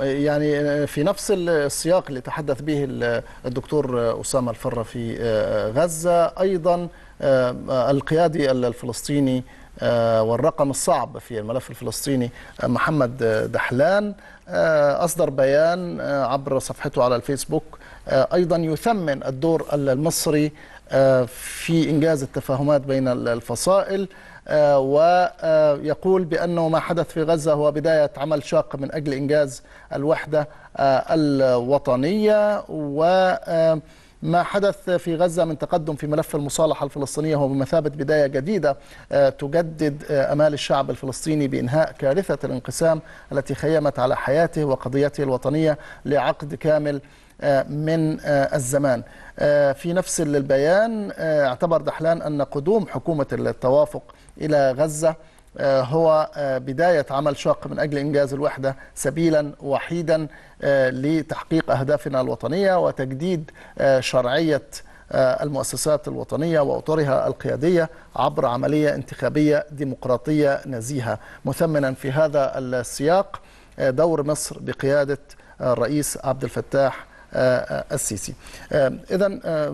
يعني في نفس السياق اللي تحدث به الدكتور أسامة الفرة في آه، غزة أيضا آه، القيادي الفلسطيني آه، والرقم الصعب في الملف الفلسطيني آه، محمد آه، دحلان أصدر بيان عبر صفحته على الفيسبوك أيضا يثمن الدور المصري في إنجاز التفاهمات بين الفصائل ويقول بأنه ما حدث في غزة هو بداية عمل شاق من أجل إنجاز الوحدة الوطنية و ما حدث في غزة من تقدم في ملف المصالحة الفلسطينية هو بمثابة بداية جديدة آه، تجدد آه، أمال الشعب الفلسطيني بإنهاء كارثة الانقسام التي خيمت على حياته وقضيته الوطنية لعقد كامل آه، من الزمان في نفس البيان اعتبر دحلان أن قدوم حكومة التوافق إلى غزة آه، هو آه، بداية عمل شاق من أجل إنجاز الوحدة سبيلا وحيدا آه، لتحقيق أهدافنا الوطنية وتجديد شرعية المؤسسات الوطنية وأطرها القيادية عبر عملية انتخابية ديمقراطية نزيهة مثمنا في هذا السياق دور مصر بقيادة الرئيس عبد الفتاح السيسي إذا